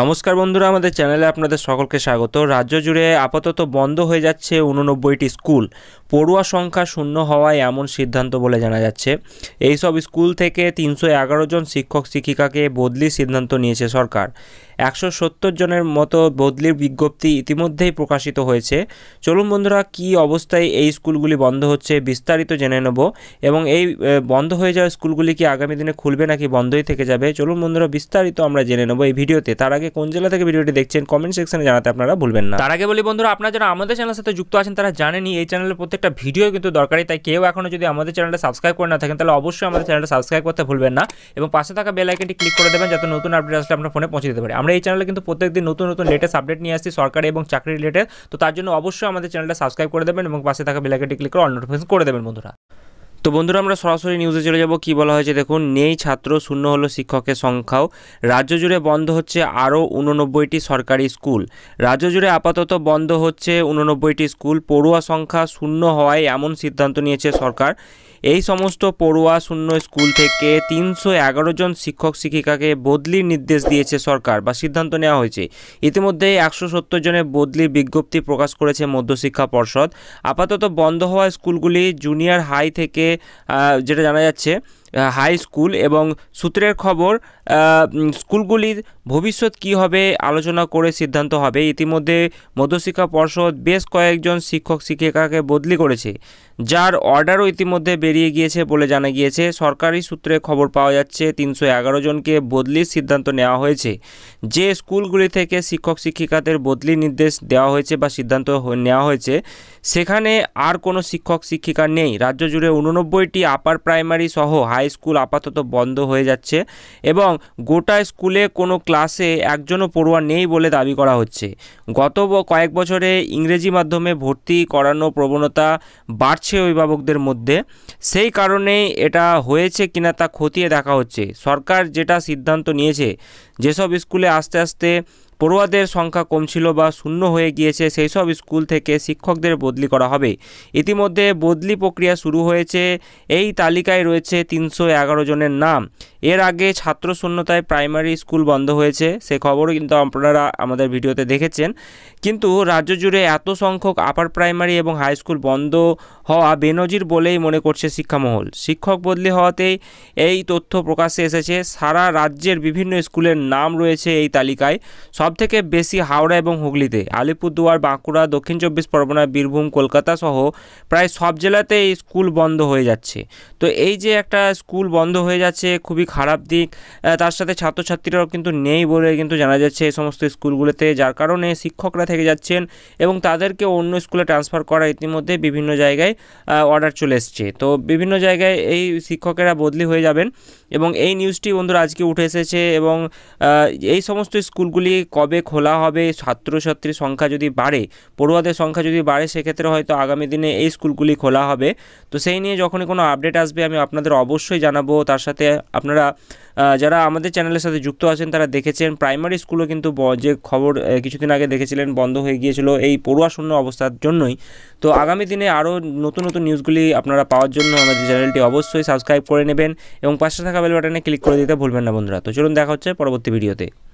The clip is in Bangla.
নমস্কার বন্ধুরা আমাদের চ্যানেলে আপনাদের সকলকে স্বাগত রাজ্য জুড়ে আপাতত বন্ধ হয়ে যাচ্ছে উননব্বইটি স্কুল পড়ুয়া সংখ্যা শূন্য হওয়ায় এমন সিদ্ধান্ত বলে জানা যাচ্ছে এই সব স্কুল থেকে তিনশো জন শিক্ষক শিক্ষিকাকে বদলি সিদ্ধান্ত নিয়েছে সরকার একশো সত্তর জনের মতো বদলির বিজ্ঞপ্তি ইতিমধ্যেই প্রকাশিত হয়েছে চলুন বন্ধুরা কি অবস্থায় এই স্কুলগুলি বন্ধ হচ্ছে বিস্তারিত জেনে নেব এবং এই বন্ধ হয়ে যাওয়া স্কুলগুলি কি আগামী দিনে খুলবে নাকি বন্ধই থেকে যাবে চলুন বন্ধুরা বিস্তারিত আমরা জেনে নেব এই ভিডিওতে তার আগে কোন জেলা থেকে ভিডিওটি দেখছেন কমেন্ট সেকশনে জানাতে আপনারা ভুলবেন না তার আগে বলি বন্ধুরা আপনারা যারা আমাদের চ্যানেলের সাথে যুক্ত আছেন তারা জানেনি এই চ্যানেলের প্রত্যেকটা ভিডিও কিন্তু দরকারি তাই কেউ এখনও যদি আমাদের চ্যানেলটা সাবস্ক্রাইব করে না থাকেন তাহলে অবশ্যই আমাদের চ্যানেলটা সাবস্ক্রাইব করতে ভুলবেন না এবং পাশে থাকা বেল আইকনটি ক্লিক করে দেবেন যাতে নতুন আপডেট আসলে আপনার ফোনে পৌঁছে দিতে পারে আমরা এই চ্যানেলে কিন্তু প্রত্যেকদিন নতুন নতুন লেটেস্ট আপডেট নিয়ে আসছি সরকারি এবং চাকরি রিলেটেড তো তার জন্য অবশ্যই আমাদের চ্যানেলটা সাবস্ক্রাইব করে দেবেন এবং পাশে থাকা বেলাকেটি ক্লিক করে অল নোটিফিকেশন করে দেবেন বন্ধুরা তো বন্ধুরা আমরা সরাসরি নিউজে চলে যাব কি বলা হয়েছে দেখুন নেই ছাত্র শূন্য হলো শিক্ষকের সংখ্যাও রাজ্য জুড়ে বন্ধ হচ্ছে আরও উননব্বইটি সরকারি স্কুল রাজ্য জুড়ে আপাতত বন্ধ হচ্ছে উননব্বইটি স্কুল পড়ুয়া সংখ্যা শূন্য হওয়ায় এমন সিদ্ধান্ত নিয়েছে সরকার এই সমস্ত পড়ুয়া শূন্য স্কুল থেকে তিনশো জন শিক্ষক শিক্ষিকাকে বদলির নির্দেশ দিয়েছে সরকার বা সিদ্ধান্ত নেওয়া হয়েছে ইতিমধ্যে একশো সত্তর জনের বদলির বিজ্ঞপ্তি প্রকাশ করেছে মধ্যশিক্ষা পর্ষদ আপাতত বন্ধ হওয়া স্কুলগুলি জুনিয়র হাই থেকে যেটা জানা যাচ্ছে হাই স্কুল এবং সূত্রের খবর স্কুলগুলির ভবিষ্যৎ কি হবে আলোচনা করে সিদ্ধান্ত হবে ইতিমধ্যে মধ্যশিক্ষা পর্ষদ বেশ কয়েকজন শিক্ষক শিক্ষিকাকে বদলি করেছে যার অর্ডারও ইতিমধ্যে বেরিয়ে গিয়েছে বলে জানা গিয়েছে সরকারি সূত্রে খবর পাওয়া যাচ্ছে তিনশো এগারো জনকে বদলির সিদ্ধান্ত নেওয়া হয়েছে যে স্কুলগুলি থেকে শিক্ষক শিক্ষিকাদের বদলি নির্দেশ দেওয়া হয়েছে বা সিদ্ধান্ত নেওয়া হয়েছে সেখানে আর কোনো শিক্ষক শিক্ষিকা নেই রাজ্য জুড়ে উননব্বইটি আপার প্রাইমারি সহ হাই স্কুল আপাতত বন্ধ হয়ে যাচ্ছে এবং গোটা স্কুলে কোনো ক্লাসে একজনও পড়ুয়া নেই বলে দাবি করা হচ্ছে গত কয়েক বছরে ইংরেজি মাধ্যমে ভর্তি করানো প্রবণতা বাড়ছে অভিভাবকদের মধ্যে সেই কারণে এটা হয়েছে কিনা তা খতিয়ে দেখা হচ্ছে সরকার যেটা সিদ্ধান্ত নিয়েছে যেসব স্কুলে আস্তে আস্তে পড়ুয়াদের সংখ্যা কমছিল বা শূন্য হয়ে গিয়েছে সেই সব স্কুল থেকে শিক্ষকদের বদলি করা হবে ইতিমধ্যে বদলি প্রক্রিয়া শুরু হয়েছে এই তালিকায় রয়েছে তিনশো এগারো জনের নাম এর আগে ছাত্র শূন্যতায় প্রাইমারি স্কুল বন্ধ হয়েছে সে খবরও কিন্তু আপনারা আমাদের ভিডিওতে দেখেছেন কিন্তু রাজ্য জুড়ে এত সংখ্যক আপার প্রাইমারি এবং হাই স্কুল বন্ধ হওয়া বেনজির বলেই মনে করছে শিক্ষামহল শিক্ষক বদলি হওয়াতেই এই তথ্য প্রকাশ্যে এসেছে সারা রাজ্যের বিভিন্ন স্কুলের নাম রয়েছে এই তালিকায় সবথেকে বেশি হাওড়া এবং হুগলিতে আলিপুরদুয়ার বাঁকুড়া দক্ষিণ চব্বিশ পরগনা বীরভূম কলকাতা সহ প্রায় সব জেলাতে এই স্কুল বন্ধ হয়ে যাচ্ছে তো এই যে একটা স্কুল বন্ধ হয়ে যাচ্ছে খুবই খারাপ দিক তার সাথে ছাত্রছাত্রীরাও কিন্তু নেই বলে কিন্তু জানা যাচ্ছে এই সমস্ত স্কুলগুলোতে যার কারণে শিক্ষকরা থেকে যাচ্ছেন এবং তাদেরকে অন্য স্কুলে ট্রান্সফার করা ইতিমধ্যে বিভিন্ন জায়গায় অর্ডার চলে এসছে তো বিভিন্ন জায়গায় এই শিক্ষকেরা বদলি হয়ে যাবেন এবং এই নিউজটি বন্ধুরা আজকে উঠে এসেছে এবং এই সমস্ত স্কুলগুলি কবে খোলা হবে ছাত্রছাত্রীর সংখ্যা যদি বাড়ে পড়ুয়াদের সংখ্যা যদি বাড়ে সেক্ষেত্রে হয়তো আগামী দিনে এই স্কুলগুলি খোলা হবে তো সেই নিয়ে যখনই কোনো আপডেট আসবে আমি আপনাদের অবশ্যই জানাবো তার সাথে আপনারা যারা আমাদের চ্যানেলের সাথে যুক্ত আছেন তারা দেখেছেন প্রাইমারি স্কুলও কিন্তু যে খবর কিছুদিন আগে দেখেছিলেন বন্ধ হয়ে গিয়েছিল এই পড়ুয়া শূন্য অবস্থার জন্যই তো আগামী দিনে আরও নতুন নতুন নিউজগুলি আপনারা পাওয়ার জন্য আমাদের চ্যানেলটি অবশ্যই সাবস্ক্রাইব করে নেবেন এবং পাশে থাকা বেল বাটনে ক্লিক করে দিতে ভুলবেন না বন্ধুরা তো চলুন দেখা হচ্ছে পরবর্তী ভিডিওতে